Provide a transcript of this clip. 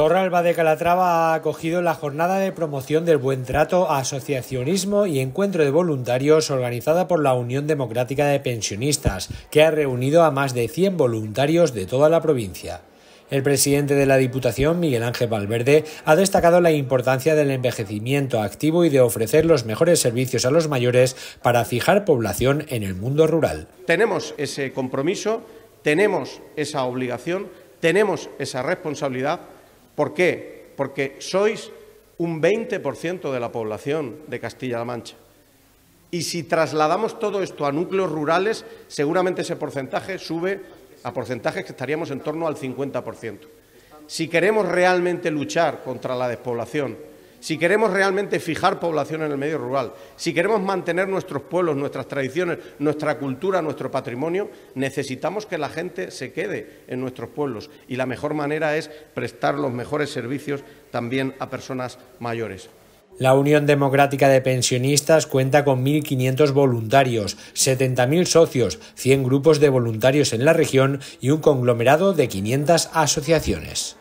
Torralba de Calatrava ha acogido la jornada de promoción del buen trato, asociacionismo y encuentro de voluntarios organizada por la Unión Democrática de Pensionistas, que ha reunido a más de 100 voluntarios de toda la provincia. El presidente de la Diputación, Miguel Ángel Valverde, ha destacado la importancia del envejecimiento activo y de ofrecer los mejores servicios a los mayores para fijar población en el mundo rural. Tenemos ese compromiso, tenemos esa obligación, tenemos esa responsabilidad ¿Por qué? Porque sois un 20% de la población de Castilla-La Mancha. Y si trasladamos todo esto a núcleos rurales, seguramente ese porcentaje sube a porcentajes que estaríamos en torno al 50%. Si queremos realmente luchar contra la despoblación si queremos realmente fijar población en el medio rural, si queremos mantener nuestros pueblos, nuestras tradiciones, nuestra cultura, nuestro patrimonio, necesitamos que la gente se quede en nuestros pueblos y la mejor manera es prestar los mejores servicios también a personas mayores. La Unión Democrática de Pensionistas cuenta con 1.500 voluntarios, 70.000 socios, 100 grupos de voluntarios en la región y un conglomerado de 500 asociaciones.